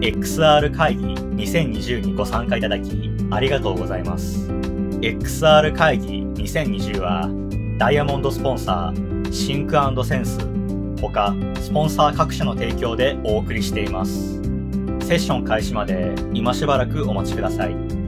XR 会議2020にご参加いただきありがとうございます。XR 会議2020はダイヤモンドスポンサー、シンクセンス、他、スポンサー各社の提供でお送りしています。セッション開始まで今しばらくお待ちください。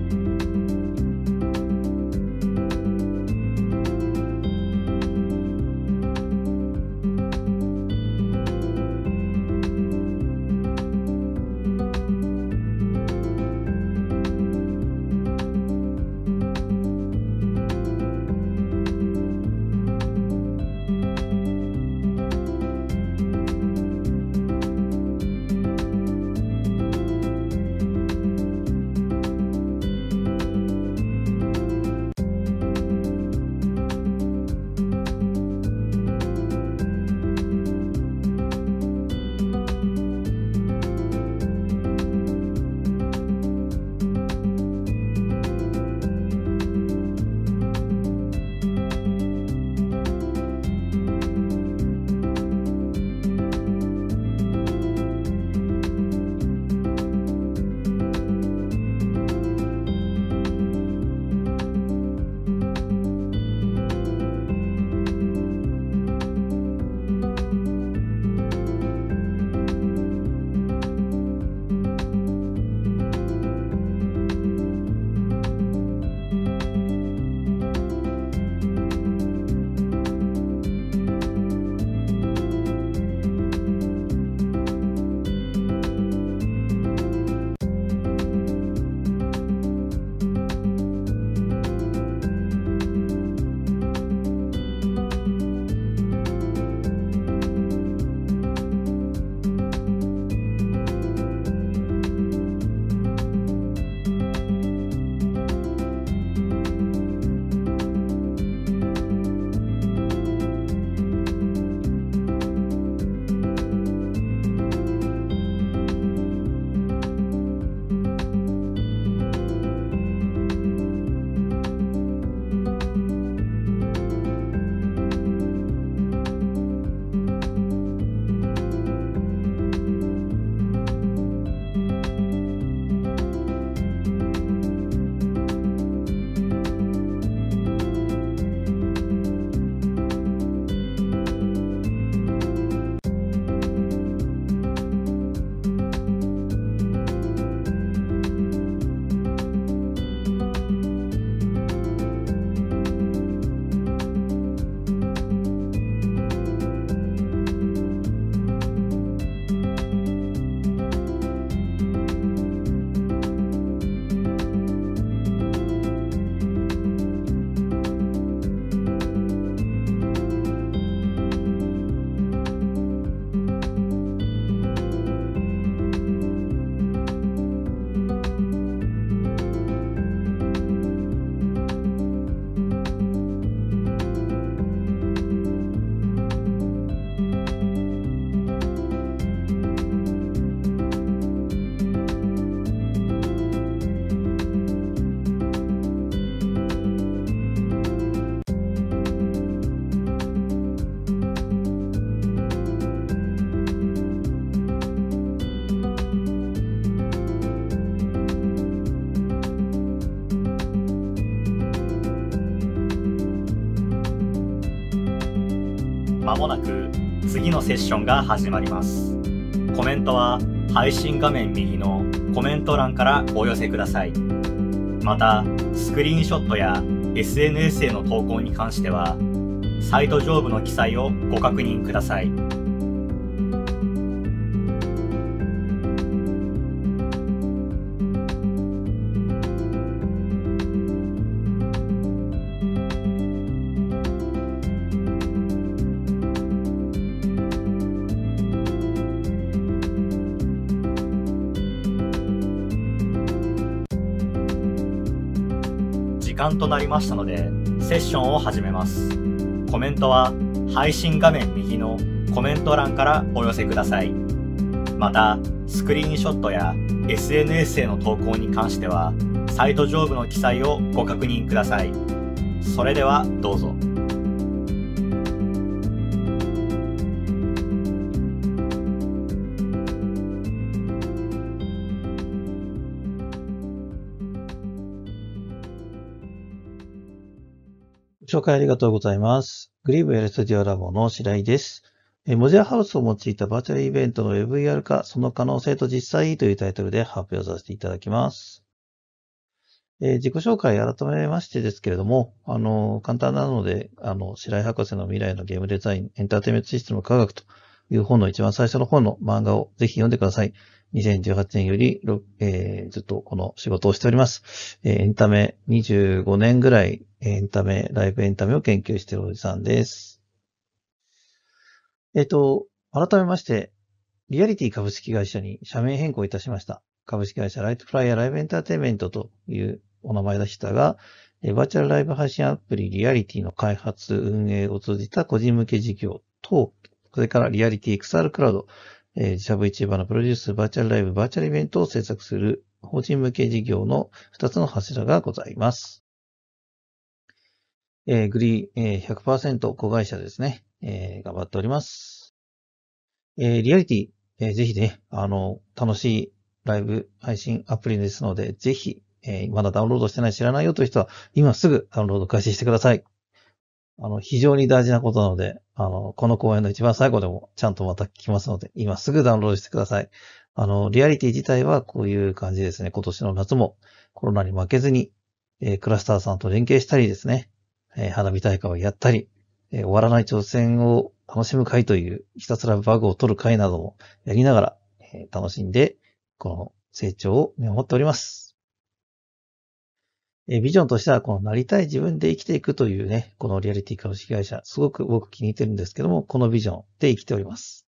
セッションが始まります。コメントは配信画面右のコメント欄からお寄せください。また、スクリーンショットや SNS への投稿に関しては、サイト上部の記載をご確認ください。間となりましたので、セッションを始めます。コメントは配信画面右のコメント欄からお寄せください。また、スクリーンショットや SNS への投稿に関しては、サイト上部の記載をご確認ください。それではどうぞ。紹介ありがとうございます。グリーブエルスタジオラボの白井です。モジアハウスを用いたバーチャルイベントの VR 化、その可能性と実際というタイトルで発表させていただきます。えー、自己紹介改めましてですけれども、あの、簡単なので、あの、白井博士の未来のゲームデザイン、エンターテイメントシステム科学という本の一番最初の本の漫画をぜひ読んでください。2018年より、えー、ずっとこの仕事をしております。えー、エンタメ25年ぐらい、エンタメ、ライブエンタメを研究しているおじさんです。えっ、ー、と、改めまして、リアリティ株式会社に社名変更いたしました。株式会社ライトフライヤーライブエンターテイメントというお名前でしたが、バーチャルライブ配信アプリリアリティの開発、運営を通じた個人向け事業と、それからリアリティ XR クラウド、えー、自社 VTuber のプロデュース、バーチャルライブ、バーチャルイベントを制作する法人向け事業の2つの柱がございます。えー、グリー、えー、100%子会社ですね、えー、頑張っております。えー、リアリティ、えー、ぜひね、あの、楽しいライブ配信アプリですので、ぜひ、えー、まだダウンロードしてない、知らないよという人は、今すぐダウンロード開始してください。あの、非常に大事なことなので、あの、この講演の一番最後でもちゃんとまた聞きますので、今すぐダウンロードしてください。あの、リアリティ自体はこういう感じですね。今年の夏もコロナに負けずに、えー、クラスターさんと連携したりですね、えー、花火大会をやったり、えー、終わらない挑戦を楽しむ会という、ひたすらバグを取る会などもやりながら、え楽しんで、この成長を見守っております。えビジョンとしては、このなりたい自分で生きていくというね、このリアリティ株式会社、すごく僕気に入ってるんですけども、このビジョンで生きております。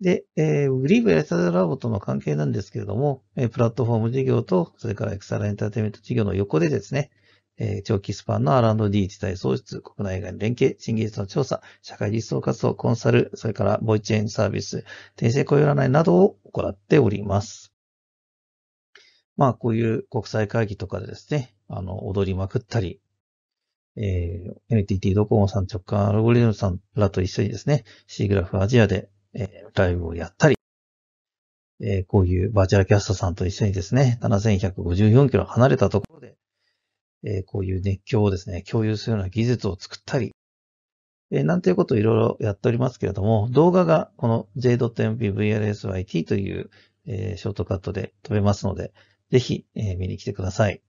で、えー、グリーブやエサラボとの関係なんですけれども、えプラットフォーム事業と、それからエクサラエンターテイメント事業の横でですね、え長期スパンの R&D 自体創出、国内外の連携、新技術の調査、社会実装活動、コンサル、それからボイチェーンサービス、転生雇用占いなどを行っております。まあ、こういう国際会議とかでですね、あの、踊りまくったり、えー、NTT ドコモさん、直感アルゴリズムさんらと一緒にですね、シーグラフアジアで、えー、ライブをやったり、えー、こういうバーチャルキャストさんと一緒にですね、7154キロ離れたところで、えー、こういう熱狂をですね、共有するような技術を作ったり、えー、なんていうことをいろいろやっておりますけれども、動画がこの j.mp VLSYT という、えー、ショートカットで飛べますので、ぜひ、えー、見に来てください。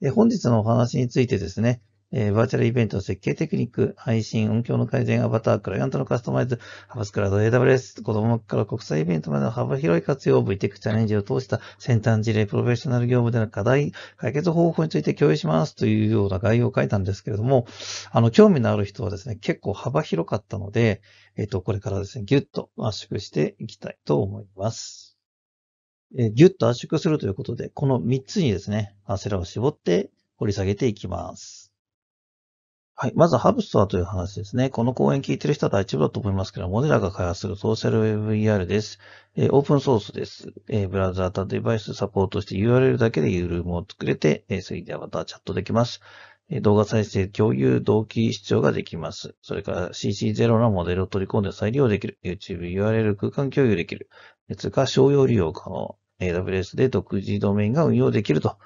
え本日のお話についてですね、えー、バーチャルイベント設計テクニック、配信、音響の改善、アバター、クライアントのカスタマイズ、ハバスクラウド AWS、子供から国際イベントまでの幅広い活用、v t e c チャレンジを通した先端事例、プロフェッショナル業務での課題、解決方法について共有しますというような概要を書いたんですけれども、あの、興味のある人はですね、結構幅広かったので、えっ、ー、と、これからですね、ぎゅっと圧縮していきたいと思います。えぎゅっと圧縮するということで、この3つにですね、ラを絞って掘り下げていきます。はい。まず、ハブストアという話ですね。この講演聞いてる人は大丈夫だと思いますけど、モデラが開発するソーシャルウェブ VR です。えー、オープンソースです。えー、ブラウザーとデバイスサポートして URL だけで u ルームを作れて、えー、3ではまたチャットできます。えー、動画再生、共有、同期視聴ができます。それから CC0 のモデルを取り込んで再利用できる。YouTube、URL、空間共有できる。通過商用利用可能。AWS で独自ドメインが運用できると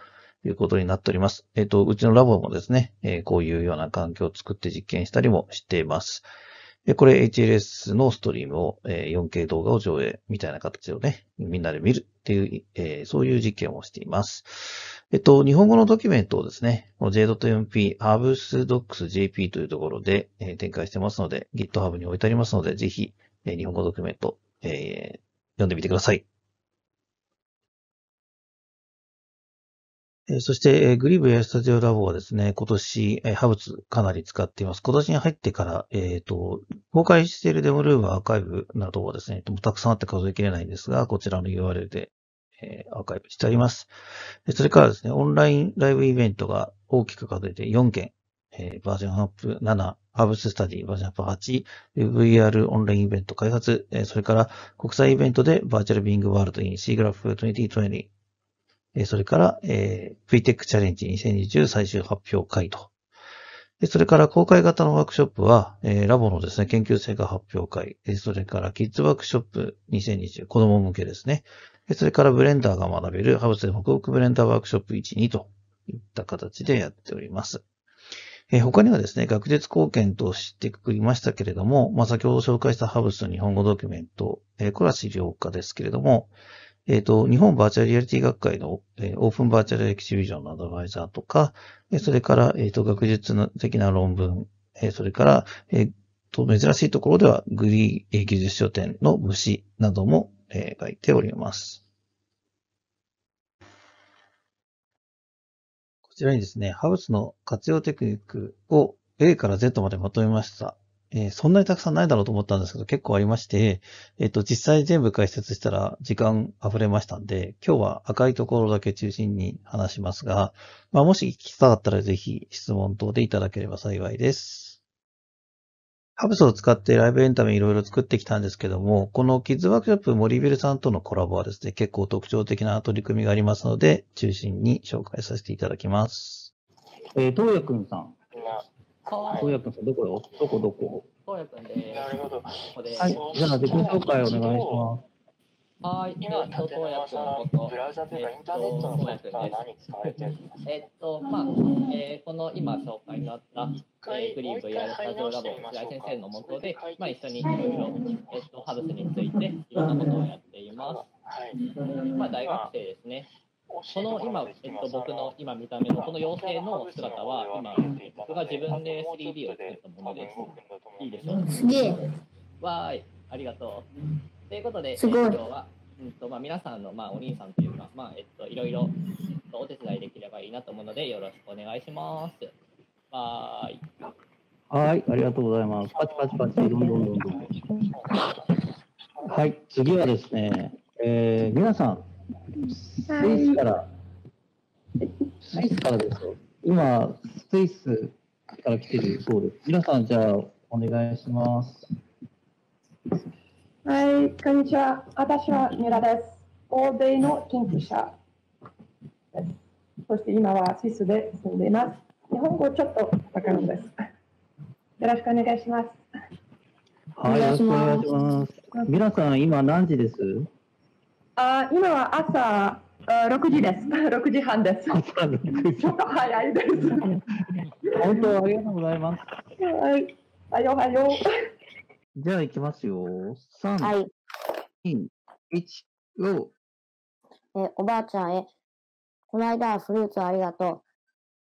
いうことになっております。えっ、ー、と、うちのラボもですね、えこういうような環境を作って実験したりもしています。で、これ HLS のストリームを、え 4K 動画を上映みたいな形をね、みんなで見るっていう、えそういう実験をしています。えっと、日本語のドキュメントをですね、J.MP、HarbsDocs.jp というところで、え展開してますので、GitHub に置いてありますので、ぜひ、え日本語ドキュメント、え読んでみてください。そして、グリーブやスタジオラボはですね、今年、ハブツかなり使っています。今年に入ってから、えっ、ー、と、公開しているデモルームアーカイブなどはですね、たくさんあって数えきれないんですが、こちらの URL で、えアーカイブしてあります。それからですね、オンラインライブイベントが大きく数えて4件、えー、バージョンアップ7、ハーブツスタディ、バージョンアップ8、VR オンラインイベント開発、えそれから国際イベントでバーチャルビングワールドインシーグラフ2020それから、えー、VTech チャレンジ2020最終発表会と。それから公開型のワークショップは、えー、ラボのですね、研究成果発表会。それからキッズワークショップ2020、子供向けですね。それからブレンダーが学べるハウスで北北ブレンダーワークショップ1、2といった形でやっております。え他にはですね、学術貢献としてくくりましたけれども、まあ、先ほど紹介したハブスの日本語ドキュメント、えこれは資料化ですけれども、えっ、ー、と、日本バーチャルリアリティ学会の、えー、オープンバーチャルエキシビジョンのアドバイザーとか、えー、それから、えっ、ー、と、学術的な論文、えー、それから、えっ、と、珍しいところでは、グリー技術書店の無視なども、えー、書いております。こちらにですね、ハウスの活用テクニックを A から Z までまとめました。えー、そんなにたくさんないだろうと思ったんですけど、結構ありまして、えっ、ー、と、実際全部解説したら時間溢れましたんで、今日は赤いところだけ中心に話しますが、まあ、もし聞きたかったらぜひ質問等でいただければ幸いです。ハブスを使ってライブエンタメいろいろ作ってきたんですけども、このキッズワークショップ森ビルさんとのコラボはですね、結構特徴的な取り組みがありますので、中心に紹介させていただきます。えー、東也くんさん、こうやくんさん、どこよどこどここうやくんでなるほど。ここで。はい、じゃあ、自己紹介お願いします。はい、今、立山さん、ブラウザというか、インターネットのこフトは何使われてんですかえっと、まあ、えー、この今紹介があった、えー、グリーンとやるスタジオラボ、白井先生のもとで、まあ、一緒にいろいろ、えっと、ハブスについて、いろんなことをやっています。はい。まあ、大学生ですね。この今、えっと、僕の今見た目のこの妖精の姿は今、僕が自分で 3D を作ったものです。いいでしょうすげえ。わーい、ありがとう。ということで、えっと、今日は、うんとまあ、皆さんの、まあ、お兄さんというか、まあえっと、いろいろお手伝いできればいいなと思うので、よろしくお願いします。はーい。はい、ありがとうございます。パチパチパチ、どんどんどんどん。はい、次はですね、えー、皆さん、スイスから、スイスからですよ。今、スイスから来てるそうです。皆さん、じゃあ、お願いします。はい、こんにちは。私はミラです。欧米の研究者です。そして今はスイスで住んでいます。日本語ちょっとわかるんです。よろしくお願いします。はい、よろしくお願いします。皆さん、今何時ですあ今は朝6時です。6 時半です。ちょっと早いです。本当ありがとうございます。はい。はよはよ。じゃあ行きますよ。3、はい、2、1、5。え、おばあちゃんへ。この間はフルーツありがと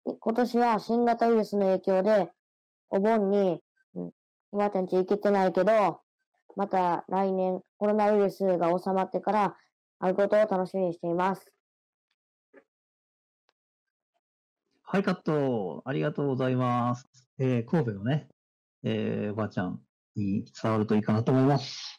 う。今年は新型ウイルスの影響で、お盆に、おばあちゃんち行けてないけど、また来年コロナウイルスが収まってから会うことを楽しみにしています。はい、カット。ありがとうございます。えー、神戸のね、えー、おばあちゃんに伝わるといいかなと思います。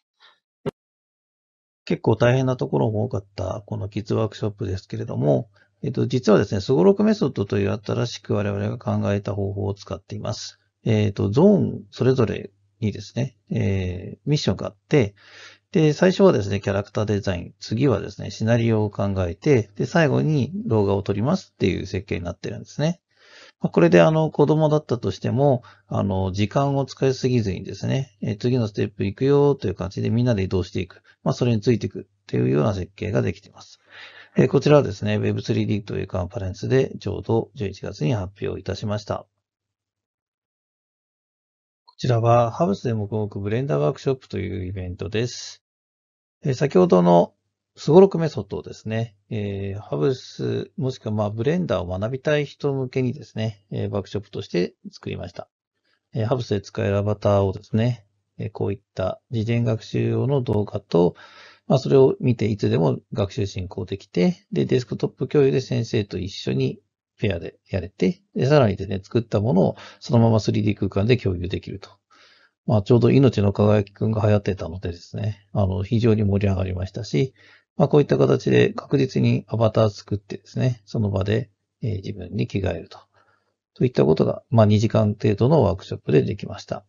結構大変なところも多かった、このキッズワークショップですけれども、えっ、と、実はですね、すごろくメソッドという新しく我々が考えた方法を使っています。えっ、と、ゾーンそれぞれにですね、えー、ミッションがあって、で、最初はですね、キャラクターデザイン、次はですね、シナリオを考えて、で、最後に動画を撮りますっていう設計になってるんですね。これであの子供だったとしても、あの時間を使いすぎずにですね、次のステップ行くよという感じでみんなで移動していく。まあそれについていくというような設計ができています。こちらはですね、Web3D というカンファレンスでちょうど11月に発表いたしました。こちらは、ハブスで黙々ブレンダーワークショップというイベントです。えー、先ほどのすごろくメソッドをですね、えー、ハブス、もしくはまあブレンダーを学びたい人向けにですね、えー、ワークショップとして作りました。えー、ハブスで使えるアバターをですね、えー、こういった事前学習用の動画と、まあ、それを見ていつでも学習進行できて、で、デスクトップ共有で先生と一緒にペアでやれて、で、さらにですね、作ったものをそのまま 3D 空間で共有できると。まあ、ちょうど命の輝きくんが流行ってたのでですね、あの、非常に盛り上がりましたし、まあ、こういった形で確実にアバター作ってですね、その場で、え自分に着替えると。といったことが、まあ、2時間程度のワークショップでできました。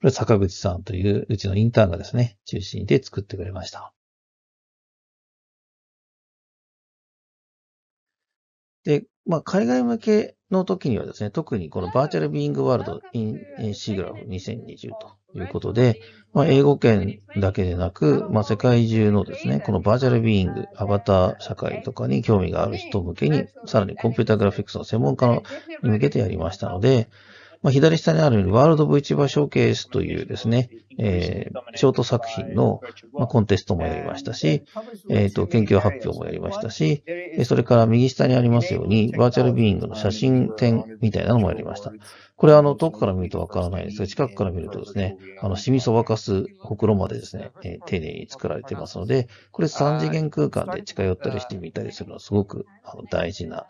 これ、坂口さんといううちのインターンがですね、中心で作ってくれました。で、まあ、海外向けの時にはですね、特にこのバーチャルビーイングワールドインシグラフ2020ということで、まあ、英語圏だけでなく、まあ、世界中のですね、このバーチャルビーイング、アバター社会とかに興味がある人向けに、さらにコンピュータグラフィックスの専門家に向けてやりましたので、まあ、左下にあるようにワールド VTuber ショーケースというですね、えー、ショート作品の、まあ、コンテストもやりましたし、えっ、ー、と、研究発表もやりましたし、それから右下にありますように、バーチャルビーイングの写真展みたいなのもやりました。これはあの、遠くから見るとわからないですが、近くから見るとですね、あの、シミそばかす、ほくろまでですね、えー、丁寧に作られてますので、これ3次元空間で近寄ったりしてみたりするのはすごくあの大事な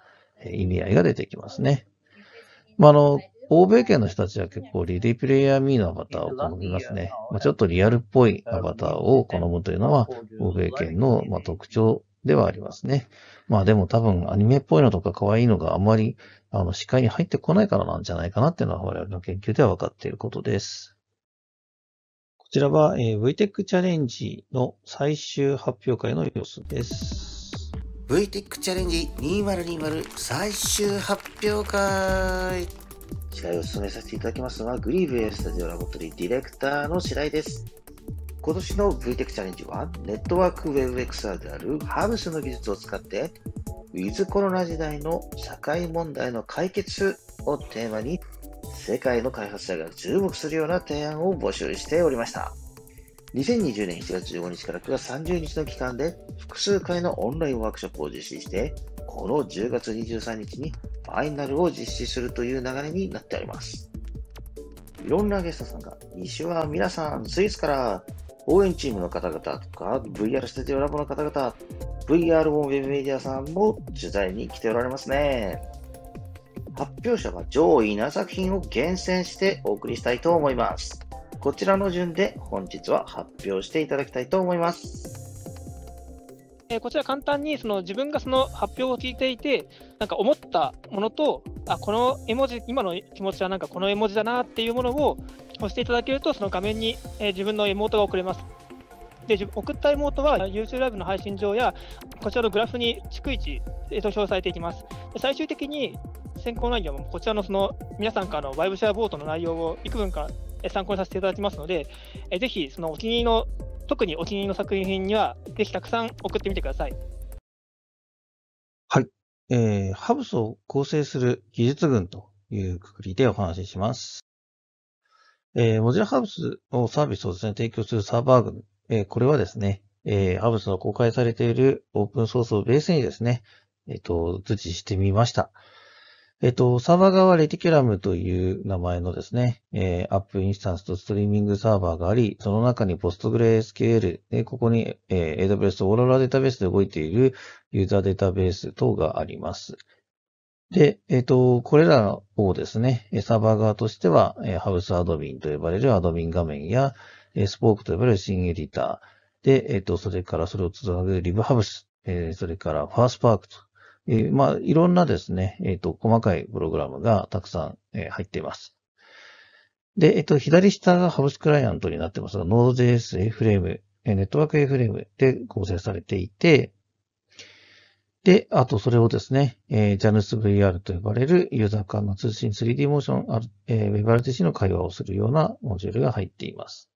意味合いが出てきますね。まあ、あの、欧米圏の人たちは結構リディプレイヤーミーのアバターを好みますね。まあ、ちょっとリアルっぽいアバターを好むというのは、欧米圏のま特徴ではありますね。まあでも多分アニメっぽいのとか可愛いのがあんまりあの視界に入ってこないからなんじゃないかなっていうのは我々の研究では分かっていることです。こちらは、え v t e c チャレンジの最終発表会の様子です。v t e c チャレンジ2020最終発表会司会を務めさせていただきますのは、グリーブエルスタジオラボトリーディレクターの白井です。今年の VTech チャレンジは、ネットワーク WebXR であるハーブスの技術を使って、ウィズコロナ時代の社会問題の解決をテーマに、世界の開発者が注目するような提案を募集しておりました。2020年7月15日から9月30日の期間で複数回のオンラインワークショップを実施して、この10月23日にファイナルを実施するという流れになっております。いろんなゲストさんが、西は皆さん、スイスから応援チームの方々とか、VR スタジオラボの方々、VR ウェブメディアさんも取材に来ておられますね。発表者は上位な作品を厳選してお送りしたいと思います。こちらの順で本日は発表していただきたいと思います。えこちら簡単にその自分がその発表を聞いていてなんか思ったものとあこの絵文字今の気持ちはなんかこの絵文字だなっていうものを押していただけるとその画面に、え自分の妹が送れます。で送った妹は YouTube ライブの配信上やこちらのグラフに逐一、えー、と表示されていきます。で最終的に選考内容もこちらのその皆さんからのバイブシェアボートの内容を幾分か参考にさせていただきますので、えぜひそのお気に入りの、特にお気に入りの作品には、ぜひたくさん送ってみてください。はい。えー、ハブスを構成する技術群というくくりでお話しします。えー、m o z i ハブスのサービスをですね、提供するサーバー群、えー、これはですね、えー、ハブスの公開されているオープンソースをベースにですね、えっ、ー、と、通知してみました。えっと、サーバー側はレティキュラムという名前のですね、えー、アップインスタンスとストリーミングサーバーがあり、その中に PostgreSQL、でここに、えー、AWS オーロラデータベースで動いているユーザーデータベース等があります。で、えっ、と、これらをですね、サーバー側としては、えー、ハウスアドミンと呼ばれるアドミン画面や、えー、スポークと呼ばれる新エディター、で、えっ、と、それからそれをつなぐリブハブス、えー、それからファースパークとえー、まあ、いろんなですね、えっ、ー、と、細かいプログラムがたくさん、えー、入っています。で、えっ、と、左下がハブスクライアントになってますが、Node.js、A フレーム、ネットワーク A フレームで構成されていて、で、あとそれをですね、えー、JanusVR と呼ばれるユーザー間の通信 3D モーション、えー、WebRTC の会話をするようなモジュールが入っています。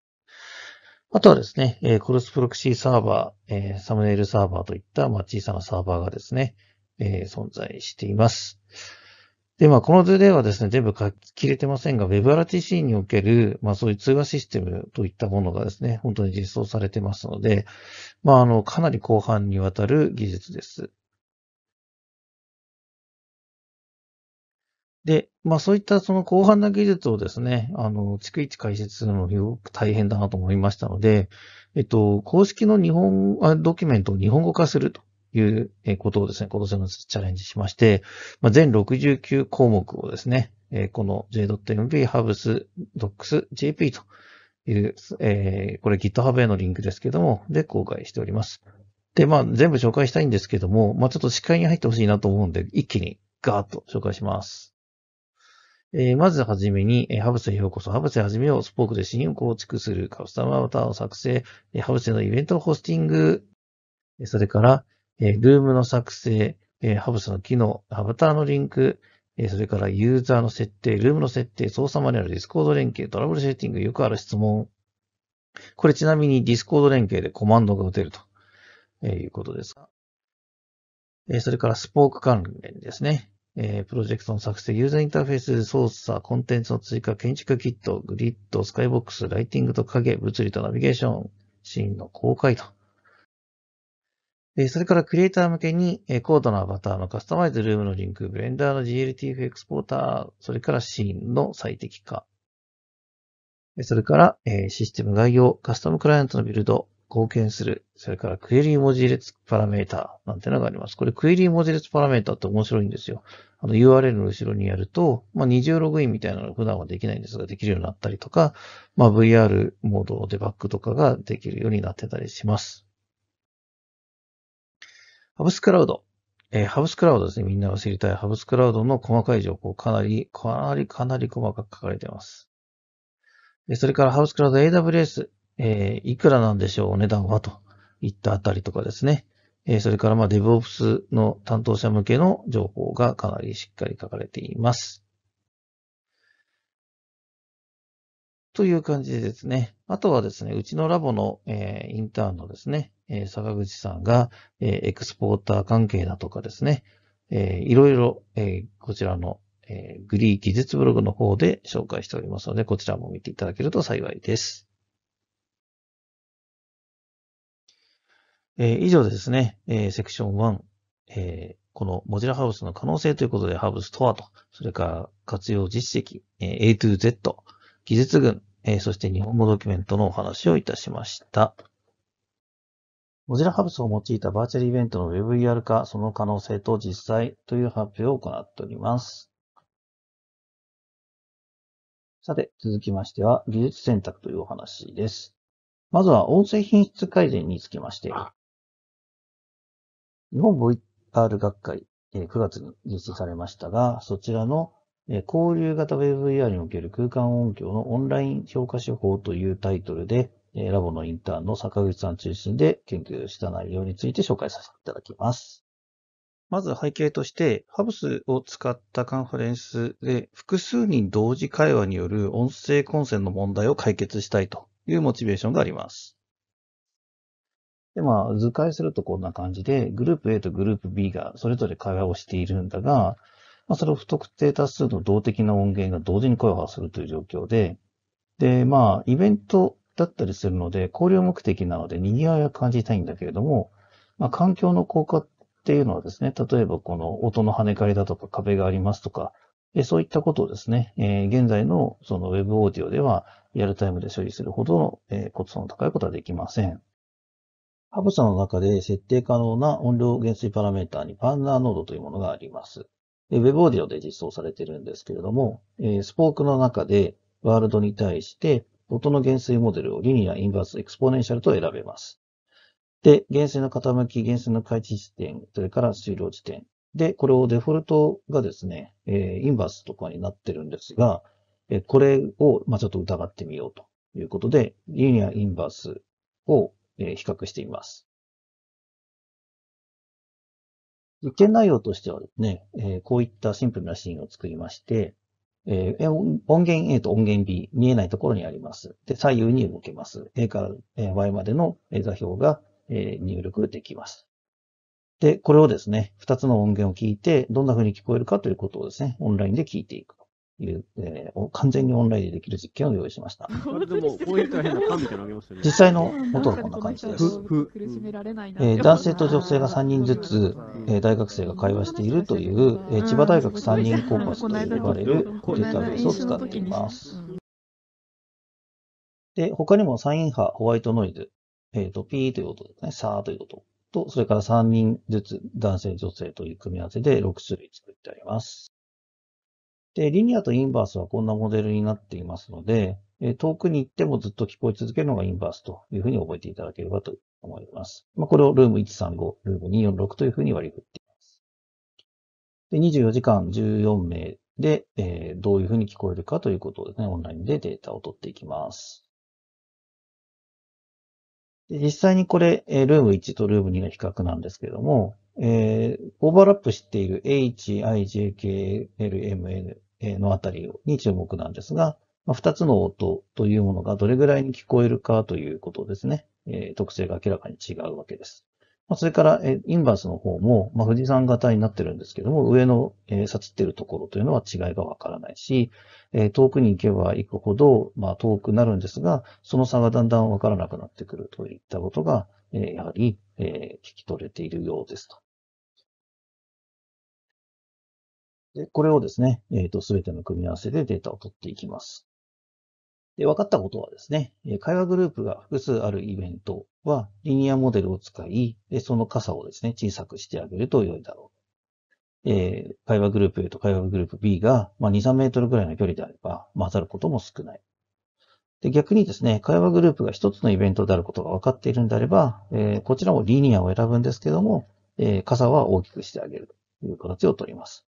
あとはですね、えー、クロスプロクシーサーバー、えー、サムネイルサーバーといった、まあ、小さなサーバーがですね、えー、存在しています。で、まあ、この図ではですね、全部書き切れてませんが、WebRTC における、まあ、そういう通話システムといったものがですね、本当に実装されてますので、まあ、あの、かなり広範にわたる技術です。で、まあそういったその広範な技術をですね、あの、逐一解説するのよく大変だなと思いましたので、えっと、公式の日本、あドキュメントを日本語化するということをですね、今年のチャレンジしまして、まあ、全69項目をですね、この j.mp、Hubs、Docs、JP という、えー、これ GitHub へのリンクですけども、で公開しております。で、まあ全部紹介したいんですけども、まあちょっと視界に入ってほしいなと思うんで、一気にガーッと紹介します。えー、まずはじめに、えー、ハブスへようこそ。ハブスへはじめをスポークで信用構築するカスタムアバターを作成、えー、ハブスへのイベントのホスティング、えー、それから、えー、ルームの作成、えー、ハブスの機能、アバターのリンク、えそれからユーザーの設定、ルームの設定、操作マニュアル、ディスコード連携、トラブルセッティング、よくある質問。これちなみにディスコード連携でコマンドが打てると、えいうことですが。えそれからスポーク関連ですね。えプロジェクトの作成、ユーザーインターフェース、操作、コンテンツの追加、建築キット、グリッド、スカイボックス、ライティングと影、物理とナビゲーション、シーンの公開とそれからクリエイター向けに高度なアバターのカスタマイズ、ルームのリンク、ブレンダーの GLTF エクスポーター、それからシーンの最適化。それからシステム概要、カスタムクライアントのビルド、貢献する。それからクエリー文字列パラメータなんてのがあります。これクエリー文字列パラメータって面白いんですよ。あの URL の後ろにやると、まあ、二重ログインみたいなのが普段はできないんですが、できるようになったりとか、まあ、VR モードのデバッグとかができるようになってたりします。ハブスクラウド。えー、ハブスクラウドですね。みんなが知りたいハブスクラウドの細かい情報、かなり、かなり、かなり細かく書かれています。えそれからハブスクラウド AWS、えー、いくらなんでしょう、お値段はといったあたりとかですね。えそれから、まあ、DevOps の担当者向けの情報がかなりしっかり書かれています。という感じでですね。あとはですね、うちのラボの、えインターンのですね、え坂口さんが、えエクスポーター関係だとかですね、えいろいろ、えこちらの、えグリー技術ブログの方で紹介しておりますので、こちらも見ていただけると幸いです。え以上ですね、えセクション1、えこのモジュラハウスの可能性ということで、ハウブスとはと、それから活用実績、A to Z、技術群、そして日本語ドキュメントのお話をいたしました。モジュラハブスを用いたバーチャルイベントの WebVR 化、その可能性と実際という発表を行っております。さて、続きましては、技術選択というお話です。まずは、音声品質改善につきまして、日本 VR 学会、9月に実施されましたが、そちらの交流型 WebVR における空間音響のオンライン評価手法というタイトルで、えラボのインターンの坂口さん中心で研究した内容について紹介させていただきます。まず背景として、ハブスを使ったカンファレンスで複数人同時会話による音声混戦の問題を解決したいというモチベーションがあります。で、まあ、図解するとこんな感じで、グループ A とグループ B がそれぞれ会話をしているんだが、まあ、それを不特定多数の動的な音源が同時に声を発するという状況で、で、まあ、イベントだったりするので、交流目的なので賑わいは感じたいんだけれども、まあ、環境の効果っていうのはですね、例えばこの音の跳ね返りだとか壁がありますとか、そういったことをですね、えー、現在のその Web オーディオではリアルタイムで処理するほどの、えー、コツの高いことはできません。ハブさんの中で設定可能な音量減衰パラメータにパンダーノードというものがあります。Web オーディオで実装されているんですけれども、えー、スポークの中でワールドに対して元の減衰モデルをリニア、インバース、エクスポネンシャルと選べます。で、減衰の傾き、減衰の開始地点、それから終了地点。で、これをデフォルトがですね、えー、インバースとかになってるんですが、えー、これを、まあ、ちょっと疑ってみようということで、リニア、インバースを、えー、比較してみます。実験内容としてはですね、えー、こういったシンプルなシーンを作りまして、えー、音源 A と音源 B、見えないところにあります。で、左右に動けます。A から Y までの座標が入力できます。で、これをですね、2つの音源を聞いて、どんな風に聞こえるかということをですね、オンラインで聞いていく。いう、えー、完全にオンラインでできる実験を用意しました。あ れ変な缶みたいなのありましね。実際の音はこんな感じです。苦しめられないなえー、男性と女性が3人ずつ、えー、大学生が会話しているという、えー、千葉大学3人コーパスと呼ばれるデータベースを使っています。で、他にもサイン波、ホワイトノイズ、えっ、ー、と、ピーという音ですね、サーという音と、それから3人ずつ男性、女性という組み合わせで6種類作ってあります。で、リニアとインバースはこんなモデルになっていますので、え遠くに行ってもずっと聞こえ続けるのがインバースというふうに覚えていただければと思います。まあ、これをルーム135、ルーム246というふうに割り振っています。で24時間14名で、えー、どういうふうに聞こえるかということですね、オンラインでデータを取っていきます。で実際にこれ、えルーム1とルーム2の比較なんですけれども、えー、オーバーラップしている H, I, J, K, L, M, N のあたりに注目なんですが、二つの音というものがどれぐらいに聞こえるかということですね。特性が明らかに違うわけです。それから、インバースの方も、まあ、富士山型になってるんですけども、上の、えー、さつってるところというのは違いがわからないし、えー、遠くに行けば行くほど、まあ、遠くなるんですが、その差がだんだんわからなくなってくるといったことが、えー、やはり、えー、聞き取れているようですと。で、これをですね、えっ、ー、と、すべての組み合わせでデータを取っていきます。で、分かったことはですね、会話グループが複数あるイベントは、リニアモデルを使い、その傘をですね、小さくしてあげると良いだろう。えー、会話グループ A と会話グループ B が、まあ、2、3メートルぐらいの距離であれば、混ざることも少ない。で、逆にですね、会話グループが一つのイベントであることが分かっているんであれば、えー、こちらもリニアを選ぶんですけども、えー、傘は大きくしてあげるという形をとります。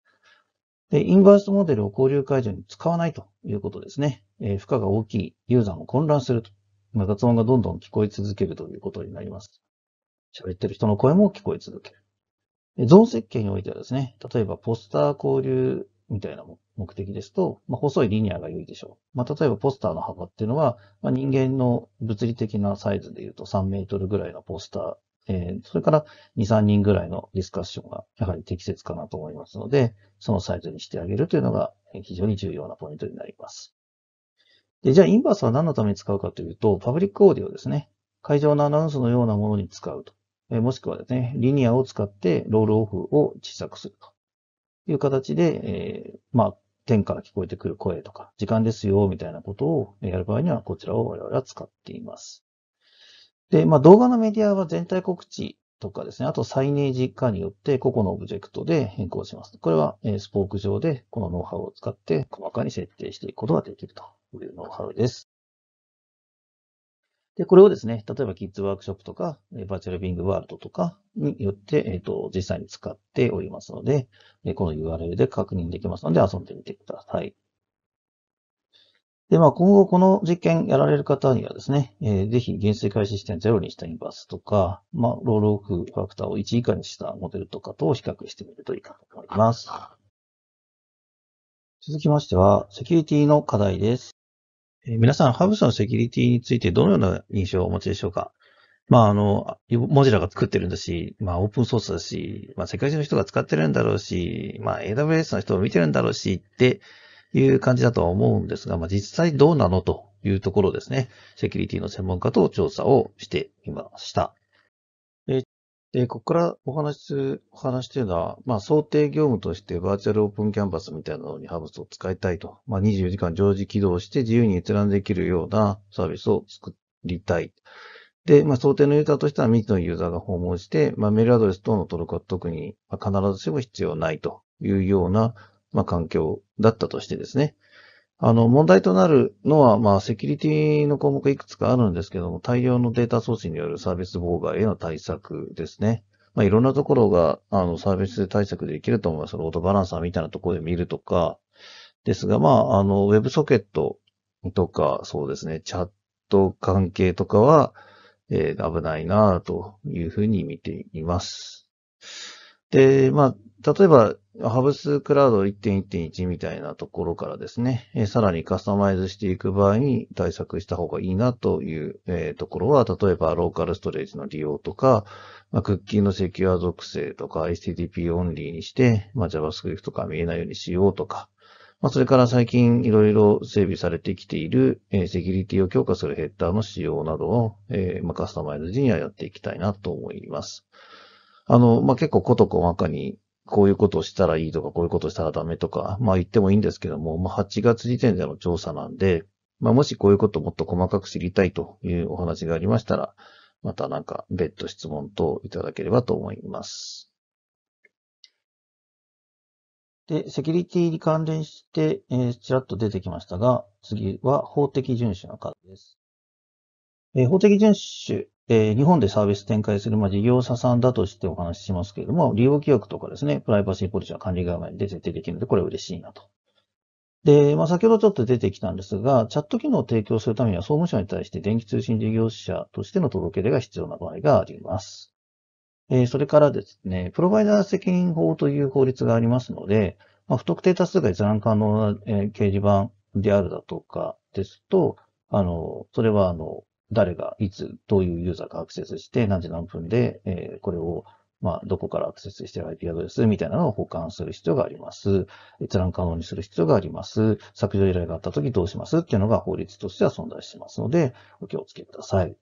で、インバースモデルを交流会場に使わないということですね。えー、負荷が大きい、ユーザーも混乱すると。ま雑音がどんどん聞こえ続けるということになります。喋ってる人の声も聞こえ続ける。ゾーン設計においてはですね、例えばポスター交流みたいな目的ですと、まあ、細いリニアが良いでしょう。まあ、例えばポスターの幅っていうのは、まあ、人間の物理的なサイズで言うと3メートルぐらいのポスター、えー、それから2、3人ぐらいのディスカッションがやはり適切かなと思いますので、そのサイズにしてあげるというのが非常に重要なポイントになります。で、じゃあインバースは何のために使うかというと、パブリックオーディオですね。会場のアナウンスのようなものに使うと。えー、もしくはですね、リニアを使ってロールオフを小さくするという形で、えー、まあ、天から聞こえてくる声とか、時間ですよ、みたいなことをやる場合には、こちらを我々は使っています。で、まあ、動画のメディアは全体告知とかですね、あとサイネージ化によって個々のオブジェクトで変更します。これは、えスポーク上でこのノウハウを使って細かに設定していくことができるというノウハウです。で、これをですね、例えばキッズワークショップとか、バーチャルビングワールドとかによって、えっ、ー、と、実際に使っておりますので、この URL で確認できますので遊んでみてください。で、まあ、今後この実験やられる方にはですね、えー、ぜひ減衰開始時点0にしたインバースとか、まあ、ロールオフファクターを1以下にしたモデルとかと比較してみるといいかと思います。続きましては、セキュリティの課題です。えー、皆さん、ハブスのセキュリティについてどのような印象をお持ちでしょうかまあ、あの、モジュラが作ってるんだし、まあ、オープンソースだし、まあ、世界中の人が使ってるんだろうし、まあ、AWS の人を見てるんだろうしって、いう感じだとは思うんですが、まあ、実際どうなのというところですね。セキュリティの専門家と調査をしてみました。で、ここからお話しする、お話というのは、まあ、想定業務としてバーチャルオープンキャンパスみたいなのにハブスを使いたいと。まあ、24時間常時起動して自由に閲覧できるようなサービスを作りたい。で、まあ、想定のユーザーとしては3つのユーザーが訪問して、まあ、メールアドレス等の登録は特に必ずしも必要ないというようなまあ、環境だったとしてですね。あの、問題となるのは、まあ、セキュリティの項目いくつかあるんですけども、大量のデータ送信によるサービス妨害への対策ですね。まあ、いろんなところが、あの、サービス対策できると思います。ロードバランサーみたいなところで見るとか、ですが、まあ、あの、ウェブソケットとか、そうですね、チャット関係とかは、えー、危ないなというふうに見ています。で、まあ、例えば、ハブスクラウド1.1.1みたいなところからですね、えさらにカスタマイズしていく場合に対策した方がいいなという、えところは、例えばローカルストレージの利用とか、まクッキーのセキュア属性とか HTTP オンリーにして、まあ、JavaScript とか見えないようにしようとか、まあ、それから最近いろいろ整備されてきている、えセキュリティを強化するヘッダーの使用などを、えまカスタマイズ時にはやっていきたいなと思います。あの、まあ、結構こと細かに、こういうことをしたらいいとか、こういうことをしたらダメとか、まあ、言ってもいいんですけども、まあ、8月時点での調査なんで、まあ、もしこういうことをもっと細かく知りたいというお話がありましたら、またなんか別途質問等いただければと思います。で、セキュリティに関連して、えー、ちらっと出てきましたが、次は法的遵守の数です。えー、法的遵守えー、日本でサービス展開する、まあ、事業者さんだとしてお話ししますけれども、利用規約とかですね、プライバシーポリシーは管理側面で設定できるので、これは嬉しいなと。で、まあ、先ほどちょっと出てきたんですが、チャット機能を提供するためには、総務省に対して電気通信事業者としての届け出が必要な場合があります。えー、それからですね、プロバイダー責任法という法律がありますので、まあ、不特定多数が閲覧可能な、えー、掲示板であるだとかですと、あの、それはあの、誰が、いつ、どういうユーザーがアクセスして、何時何分で、えー、これを、まあ、どこからアクセスしてる IP アドレスみたいなのを保管する必要があります。閲覧可能にする必要があります。削除依頼があった時どうしますっていうのが法律としては存在しますので、お気をつけください。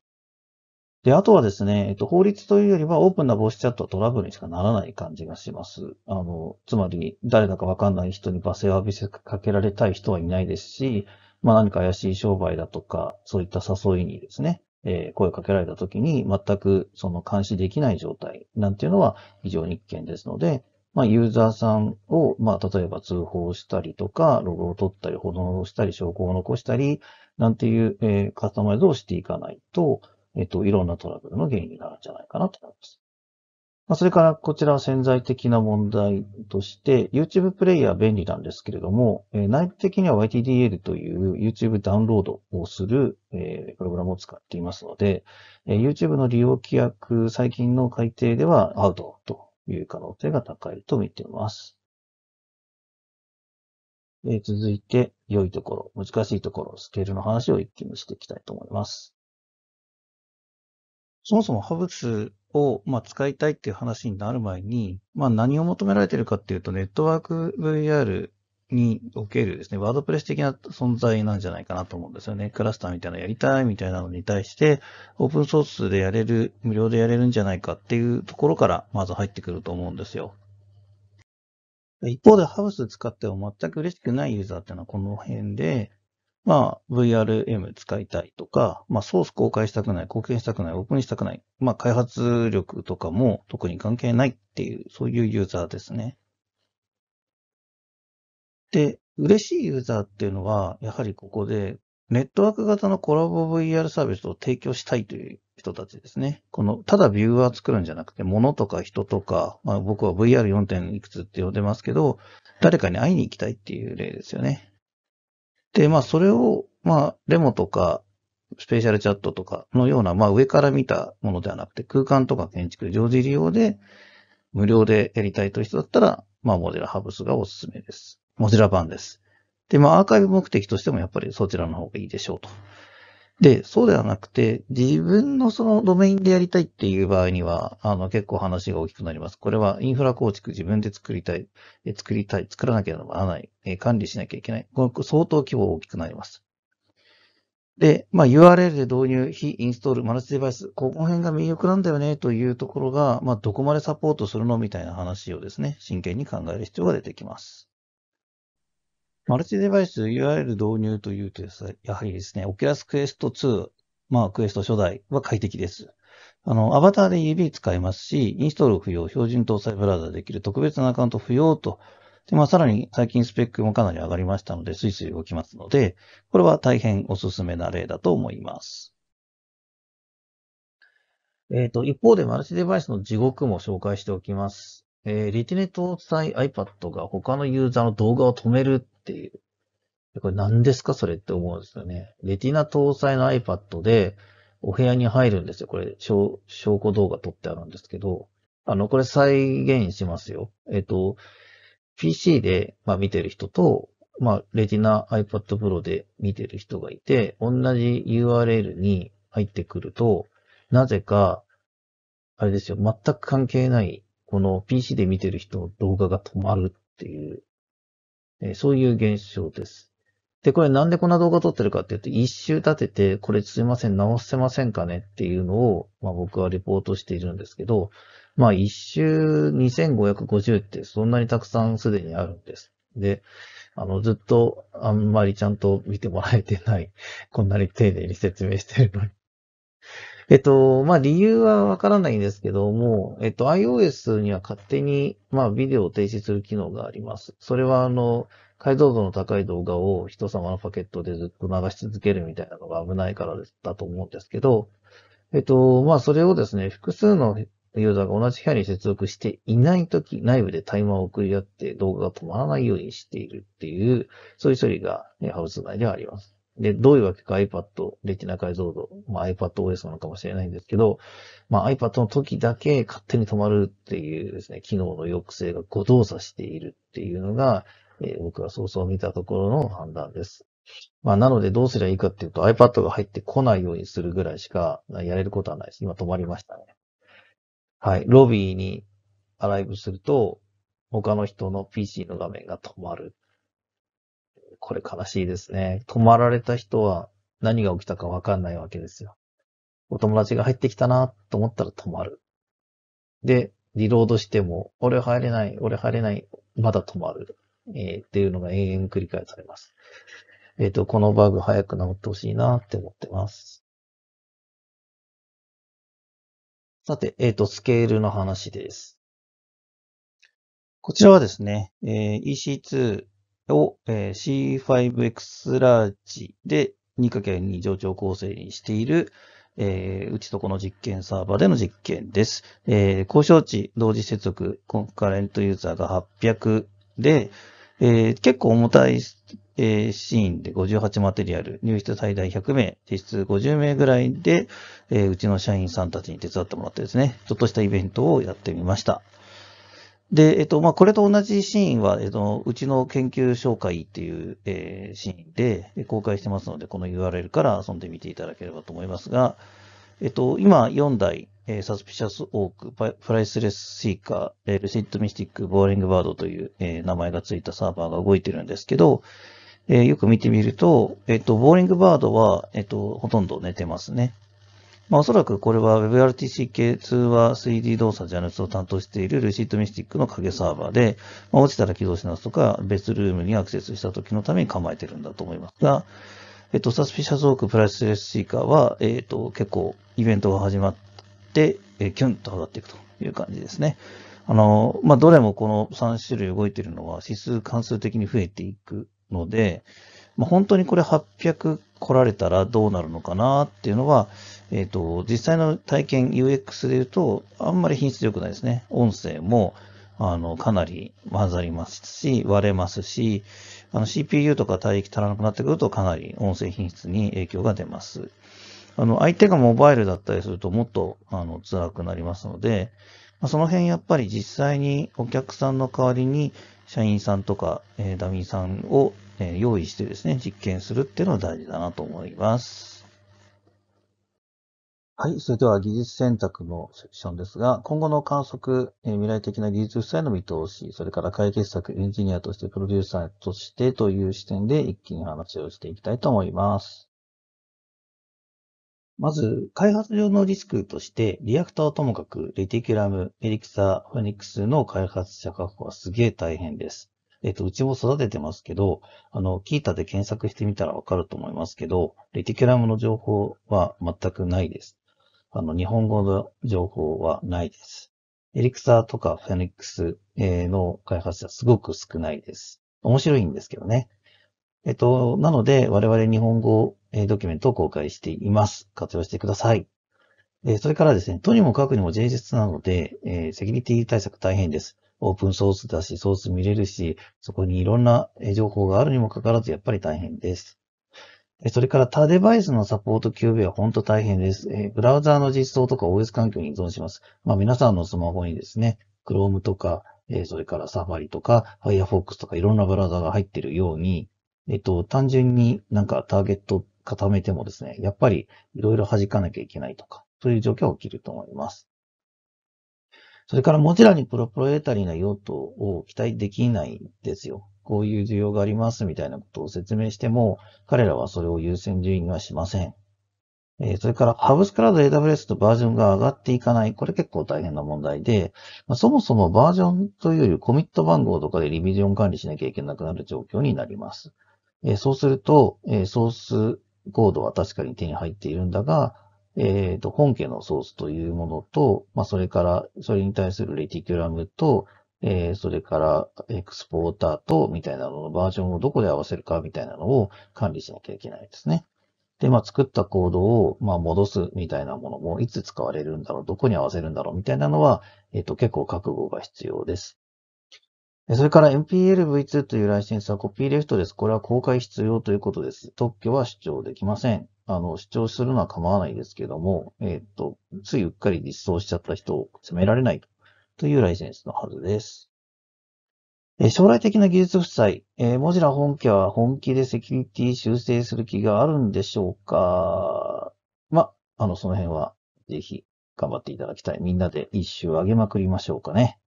で、あとはですね、えっと、法律というよりはオープンな防止チャットはトラブルにしかならない感じがします。あの、つまり、誰だかわかんない人に罵声を浴びせかけられたい人はいないですし、まあ、何か怪しい商売だとか、そういった誘いにですね、えー、声をかけられた時に全くその監視できない状態なんていうのは非常に危険ですので、まあ、ユーザーさんを、まあ、例えば通報したりとか、ログを取ったり、保存したり、証拠を残したり、なんていう、えー、カスタマイズをしていかないと、えっ、ー、と、いろんなトラブルの原因になるんじゃないかなと思います。まあ、それからこちらは潜在的な問題として、YouTube プレイヤー便利なんですけれども、えー、内部的には YTDL という YouTube ダウンロードをする、えー、プログラムを使っていますので、えー、YouTube の利用規約最近の改定ではアウトという可能性が高いと見ています。えー、続いて、良いところ、難しいところ、スケールの話を一気にしていきたいと思います。そもそもハブスを、まあ、使いたいっていう話になる前に、まあ、何を求められてるかっていうと、ネットワーク VR におけるですね、ワードプレス的な存在なんじゃないかなと思うんですよね。クラスターみたいなやりたいみたいなのに対して、オープンソースでやれる、無料でやれるんじゃないかっていうところから、まず入ってくると思うんですよ。一方で、ハウス使っても全く嬉しくないユーザーっていうのはこの辺で、まあ、VRM 使いたいとか、まあ、ソース公開したくない、貢献したくない、オープンにしたくない、まあ、開発力とかも特に関係ないっていう、そういうユーザーですね。で、嬉しいユーザーっていうのは、やはりここで、ネットワーク型のコラボ VR サービスを提供したいという人たちですね。この、ただビューアー作るんじゃなくて、物とか人とか、まあ僕は VR4. 点いくつって呼んでますけど、誰かに会いに行きたいっていう例ですよね。で、まあ、それを、まあ、レモとか、スペシャルチャットとかのような、まあ、上から見たものではなくて、空間とか建築常時利用で、無料でやりたいという人だったら、まあ、モデラハブスがおすすめです。モデラ版です。で、まあ、アーカイブ目的としてもやっぱりそちらの方がいいでしょうと。で、そうではなくて、自分のそのドメインでやりたいっていう場合には、あの、結構話が大きくなります。これはインフラ構築自分で作りたい、え作りたい、作らなければならない、え管理しなきゃいけない。この相当規模大きくなります。で、まあ、URL で導入、非インストール、マルチデバイス、この辺が魅力なんだよねというところが、まあ、どこまでサポートするのみたいな話をですね、真剣に考える必要が出てきます。マルチデバイス、いわゆる導入というとですね、やはりですね、Oculus Quest 2、まあ、クエスト初代は快適です。あの、アバターで指使いますし、インストール不要、標準搭載ブラウザできる特別なアカウント不要と、で、まあ、さらに最近スペックもかなり上がりましたので、スイスイ動きますので、これは大変おすすめな例だと思います。えっ、ー、と、一方でマルチデバイスの地獄も紹介しておきます。えー、リティネット iPad が他のユーザーの動画を止めるっていう。これ何ですかそれって思うんですよね。レティナ搭載の iPad でお部屋に入るんですよ。これ証、証拠動画撮ってあるんですけど、あの、これ再現しますよ。えっ、と、PC で、まあ、見てる人と、まあ、レティナ iPad Pro で見てる人がいて、同じ URL に入ってくると、なぜか、あれですよ、全く関係ない、この PC で見てる人の動画が止まるっていうそういう現象です。で、これなんでこんな動画撮ってるかっていうと、一周立てて、これすいません、直せませんかねっていうのを、まあ僕はレポートしているんですけど、まあ一周2550ってそんなにたくさんすでにあるんです。で、あの、ずっとあんまりちゃんと見てもらえてない、こんなに丁寧に説明してるのにえっと、まあ、理由はわからないんですけども、えっと、iOS には勝手に、まあ、ビデオを停止する機能があります。それは、あの、解像度の高い動画を人様のパケットでずっと流し続けるみたいなのが危ないからだと思うんですけど、えっと、まあ、それをですね、複数のユーザーが同じ部屋に接続していないとき、内部でタイマーを送り合って動画が止まらないようにしているっていう、そういう処理が、ね、ハウス内ではあります。で、どういうわけか iPad、レティナ解像度、まあ、iPadOS なのかもしれないんですけど、まあ、iPad の時だけ勝手に止まるっていうですね、機能の抑制が誤動作しているっていうのが、えー、僕は早々見たところの判断です。まあ、なのでどうすればいいかっていうと iPad が入ってこないようにするぐらいしかやれることはないです。今止まりましたね。はい。ロビーにアライブすると、他の人の PC の画面が止まるこれ悲しいですね。泊まられた人は何が起きたかわかんないわけですよ。お友達が入ってきたなと思ったら泊まる。で、リロードしても、俺入れない、俺入れない、まだ止まる。えー、っていうのが永遠繰り返されます。えっ、ー、と、このバグ早く治ってほしいなって思ってます。さて、えっ、ー、と、スケールの話です。こちらはですね、え EC2 を、えー、C5X ラージで 2×2 上長構成にしている、えー、うちとこの実験サーバーでの実験です。えー、交渉値同時接続、コンカレントユーザーが800で、えー、結構重たい、えー、シーンで58マテリアル、入室最大100名、実質50名ぐらいで、えー、うちの社員さんたちに手伝ってもらってですね、ちょっとしたイベントをやってみました。で、えっと、まあ、これと同じシーンは、えっと、うちの研究紹介っていう、えー、シーンで公開してますので、この URL から遊んでみていただければと思いますが、えっと、今4台、えー、サスピシャスオーク、プライスレスシーカー、えルシッドミスティック、ボーリングバードという、えー、名前がついたサーバーが動いてるんですけど、えー、よく見てみると、えっと、ボーリングバードは、えっと、ほとんど寝てますね。まあ、おそらくこれは WebRTC 系通話 3D 動作ジャヌスを担当しているルシートミスティックの影サーバーで、まあ、落ちたら起動し直すとか、別ルームにアクセスした時のために構えてるんだと思いますが、えっと、サスピシャスオークプライスレスシーカーは、えっと、結構イベントが始まって、えキュンと上がっていくという感じですね。あの、まあ、どれもこの3種類動いてるのは指数関数的に増えていくので、まあ、本当にこれ800来られたらどうなるのかなっていうのは、えっ、ー、と、実際の体験 UX で言うと、あんまり品質良くないですね。音声も、あの、かなり混ざりますし、割れますし、あの、CPU とか帯域足らなくなってくると、かなり音声品質に影響が出ます。あの、相手がモバイルだったりすると、もっと、あの、辛くなりますので、まその辺やっぱり実際にお客さんの代わりに社員さんとか、えダミーさんを、え用意してですね、実験するっていうのは大事だなと思います。はい。それでは技術選択のセクションですが、今後の観測、えー、未来的な技術負債の見通し、それから解決策、エンジニアとして、プロデューサーとしてという視点で一気に話をしていきたいと思います。まず、開発上のリスクとして、リアクタはともかく、レティキュラム、エリクサー、フェニックスの開発者確保はすげえ大変です。えっ、と、うちも育ててますけど、あの、キータで検索してみたらわかると思いますけど、レティキュラムの情報は全くないです。あの、日本語の情報はないです。エリクサーとかフェニックスの開発者すごく少ないです。面白いんですけどね。えっと、なので、我々日本語ドキュメントを公開しています。活用してください。それからですね、とにもかくにも誠実なので、えセキュリティ対策大変です。オープンソースだし、ソース見れるし、そこにいろんな情報があるにもかかわらず、やっぱり大変です。それから他デバイスのサポート QB は本当大変です。えブラウザーの実装とか OS 環境に依存します。まあ皆さんのスマホにですね、Chrome とか、えそれから Safari とか Firefox とかいろんなブラウザーが入っているように、えっと、単純になんかターゲット固めてもですね、やっぱりいろいろ弾かなきゃいけないとか、そういう状況が起きると思います。それから、もちろにプロプロエータリーな用途を期待できないんですよ。こういう需要がありますみたいなことを説明しても、彼らはそれを優先順位はしません。えそれからハブスクラウド AWS とバージョンが上がっていかない。これ結構大変な問題で、まそもそもバージョンというよりコミット番号とかでリビジョン管理しなきゃいけなくなる状況になります。えそうすると、えソースコードは確かに手に入っているんだが、えっ、ー、と、本家のソースというものと、まあ、それから、それに対するレティキュラムと、えー、それからエクスポーターとみたいなののバージョンをどこで合わせるかみたいなのを管理しなきゃいけないですね。で、まあ、作ったコードを、まあ、戻すみたいなものも、いつ使われるんだろう、どこに合わせるんだろう、みたいなのは、えっ、と、結構覚悟が必要です。それから MPLv2 というライセンスはコピーレフトです。これは公開必要ということです。特許は主張できません。あの、主張するのは構わないですけども、えっ、と、ついうっかり実装しちゃった人を責められないとというライセンスのはずです。将来的な技術負債、えー、モジラ本家は本気でセキュリティ修正する気があるんでしょうかま、あの、その辺は、ぜひ、頑張っていただきたい。みんなで一周上げまくりましょうかね。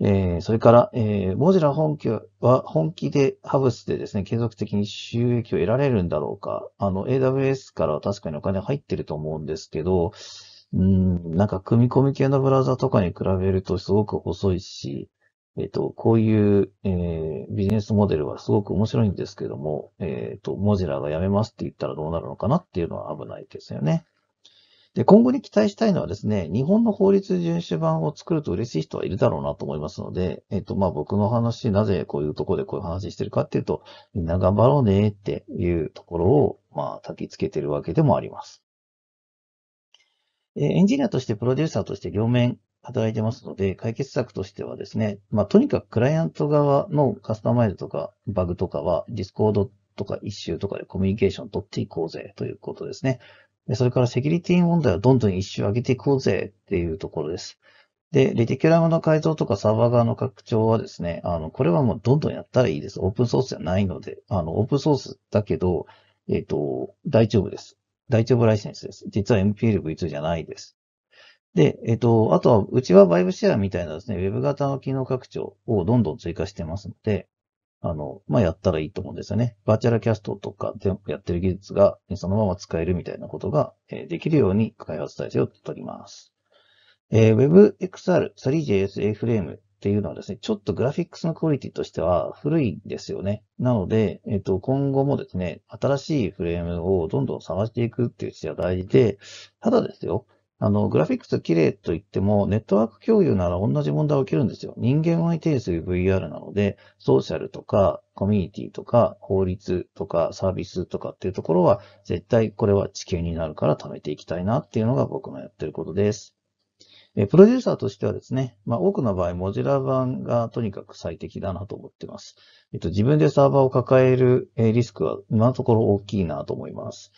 えー、それから、えー、モジラ本家は本気でハブスでですね、継続的に収益を得られるんだろうかあの、AWS からは確かにお金入ってると思うんですけど、うんなんか組み込み系のブラウザとかに比べるとすごく遅いし、えっ、と、こういう、えー、ビジネスモデルはすごく面白いんですけども、えっ、ー、と、モジュラーがやめますって言ったらどうなるのかなっていうのは危ないですよね。で、今後に期待したいのはですね、日本の法律遵守版を作ると嬉しい人はいるだろうなと思いますので、えっ、ー、と、まあ、僕の話、なぜこういうところでこういう話してるかっていうと、みんな頑張ろうねっていうところを、まあ、焚き付けてるわけでもあります。エンジニアとしてプロデューサーとして両面働いてますので、解決策としてはですね、まあ、とにかくクライアント側のカスタマイズとかバグとかは、ディスコードとか一周とかでコミュニケーション取っていこうぜということですね。それからセキュリティ問題はどんどん一周上げていこうぜっていうところです。で、レティキュラムの改造とかサーバー側の拡張はですね、あの、これはもうどんどんやったらいいです。オープンソースじゃないので、あの、オープンソースだけど、えっ、ー、と、大丈夫です。大丈夫ライセンスです。実は MPLV2 じゃないです。で、えっと、あとは、うちはバイブシェアみたいなですね、ウェブ型の機能拡張をどんどん追加してますので、あの、まあ、やったらいいと思うんですよね。バーチャルキャストとかでやってる技術がそのまま使えるみたいなことができるように開発体制を取ります。えー、WebXR3JS A フレームっていうのはですね、ちょっとグラフィックスのクオリティとしては古いんですよね。なので、えっと、今後もですね、新しいフレームをどんどん探していくっていう姿勢は大事で、ただですよ、あの、グラフィックス綺麗と言っても、ネットワーク共有なら同じ問題起きるんですよ。人間を相手にする VR なので、ソーシャルとか、コミュニティとか、法律とか、サービスとかっていうところは、絶対これは地形になるから貯めていきたいなっていうのが僕のやってることです。えプロデューサーとしてはですね、まあ、多くの場合、モジュラ版がとにかく最適だなと思っています。えっと、自分でサーバーを抱える、えリスクは今のところ大きいなと思います。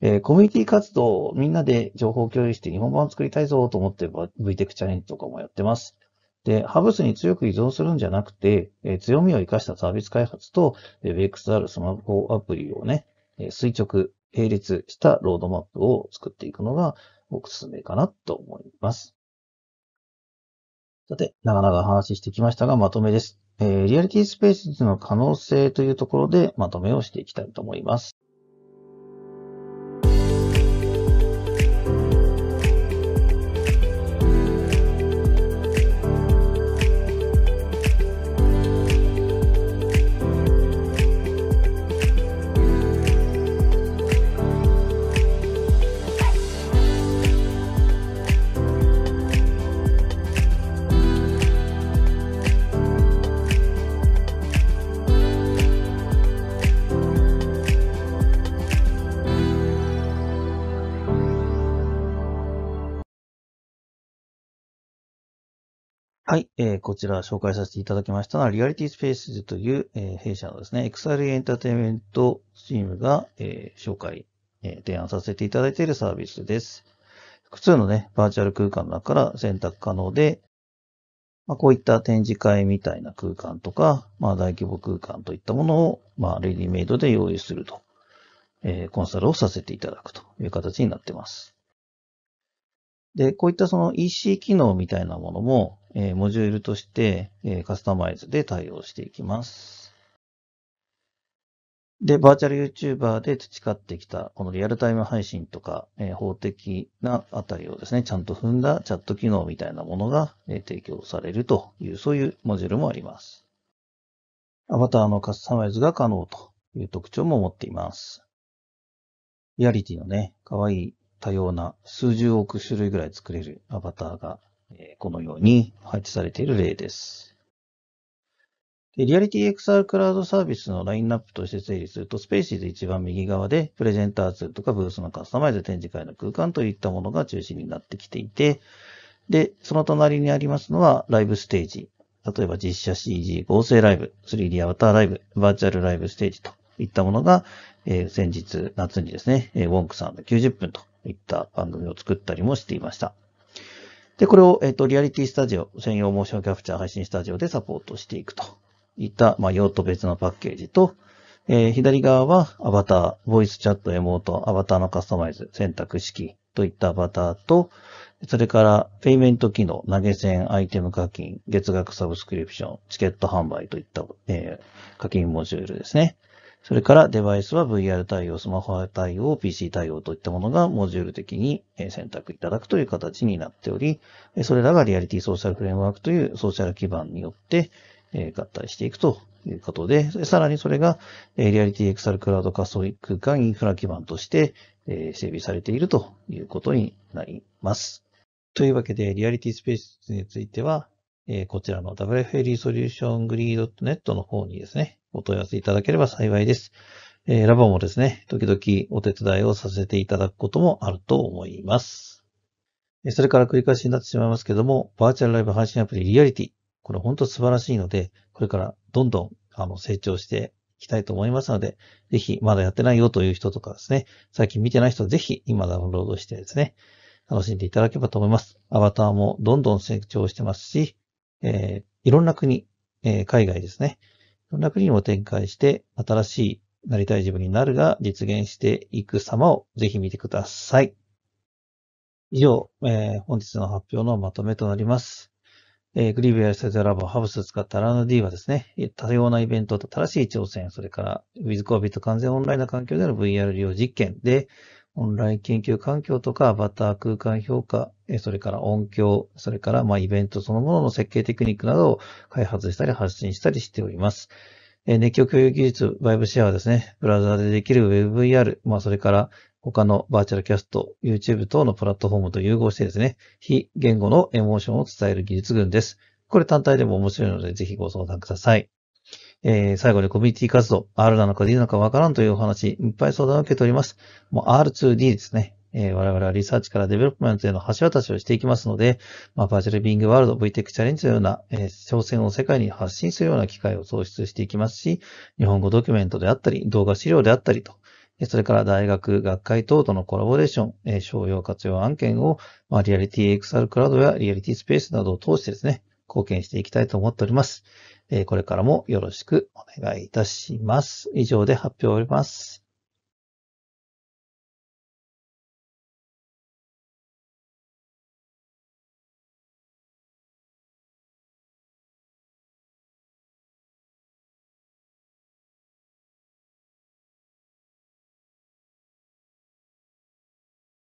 えコミュニティ活動、みんなで情報共有して日本版を作りたいぞと思って VTech チャレンジとかもやってます。で、ハブスに強く依存するんじゃなくて、え強みを活かしたサービス開発と、え WebXR スマホアプリをね、え垂直、並列したロードマップを作っていくのがおすすめかなと思います。さて、長々話してきましたが、まとめです。えー、リアリティスペースの可能性というところでまとめをしていきたいと思います。はい、えー、こちら紹介させていただきましたのは、リアリティスペースという、えー、弊社のですね、x r エンターテインメントチームが、えー、紹介、えー、提案させていただいているサービスです。複数のね、バーチャル空間の中から選択可能で、まあ、こういった展示会みたいな空間とか、まあ、大規模空間といったものを、まあ、レディメイドで用意すると、えー、コンサルをさせていただくという形になっています。で、こういったその EC 機能みたいなものも、えー、モジュールとして、えー、カスタマイズで対応していきます。で、バーチャル YouTuber で培ってきた、このリアルタイム配信とか、えー、法的なあたりをですね、ちゃんと踏んだチャット機能みたいなものが、えー、提供されるという、そういうモジュールもあります。アバターのカスタマイズが可能という特徴も持っています。リアリティのね、可愛い多様な数十億種類ぐらい作れるアバターが、えこのように配置されている例です。でリアリティ XR クラウドサービスのラインナップとして整理すると、スペーシーズ一番右側で、プレゼンターツールとかブースのカスタマイズ展示会の空間といったものが中心になってきていて、で、その隣にありますのはライブステージ。例えば実写 CG 合成ライブ、3D アバターライブ、バーチャルライブステージといったものが、えー、先日夏にですね、ウォンクさんの90分といった番組を作ったりもしていました。で、これを、えっ、と、リアリティスタジオ、専用モーションキャプチャー配信スタジオでサポートしていくといった、まあ、用途別のパッケージと、えー、左側はアバター、ボイスチャット、エモート、アバターのカスタマイズ、選択式といったアバターと、それからペイメント機能、投げ銭、アイテム課金、月額サブスクリプション、チケット販売といった、えー、課金モジュールですね。それからデバイスは VR 対応、スマホ対応、PC 対応といったものがモジュール的に選択いただくという形になっており、それらがリアリティソーシャルフレームワークというソーシャル基盤によって合体していくということで、さらにそれがリアリティエクサルクラウド仮想空間インフラ基盤として整備されているということになります。というわけで、リアリティスペースについては、こちらの WFLE ソリューショングリー .net の方にですね、お問い合わせいただければ幸いです。えー、ラボもですね、時々お手伝いをさせていただくこともあると思います。それから繰り返しになってしまいますけども、バーチャルライブ配信アプリリアリティ。これ本当素晴らしいので、これからどんどんあの成長していきたいと思いますので、ぜひまだやってないよという人とかですね、最近見てない人はぜひ今ダウンロードしてですね、楽しんでいただければと思います。アバターもどんどん成長してますし、えー、いろんな国、えー、海外ですね、そんな国も展開して、新しいなりたい自分になるが実現していく様をぜひ見てください。以上、えー、本日の発表のまとめとなります。えー、グリーブやセゼラボ、ハブスを使ったランド D はですね、多様なイベントと新しい挑戦、それからウィズコービット完全オンラインな環境での VR 利用実験で、オンライン研究環境とかアバター空間評価それから音響、それからまイベントそのものの設計テクニックなどを開発したり発信したりしております。え熱狂共有技術、バイブシェアはですね、ブラウザでできる WebVR、まあそれから他のバーチャルキャスト、YouTube 等のプラットフォームと融合してですね、非言語のエモーションを伝える技術群です。これ単体でも面白いので、ぜひご相談ください。えー、最後にコミュニティ活動、R なのか D なのかわからんというお話、いっぱい相談を受けております。もう R2D ですね。えー、我々はリサーチからデベロップメントへの橋渡しをしていきますので、まあ、バーチャルビングワールド、v t e c チャレンジのような、えー、挑戦を世界に発信するような機会を創出していきますし、日本語ドキュメントであったり、動画資料であったりと、それから大学、学会等とのコラボレーション、え商用活用案件を、まあ、リアリティ XR クラウドやリアリティスペースなどを通してですね、貢献していきたいと思っております。えこれからもよろしくお願いいたします。以上で発表を終わります。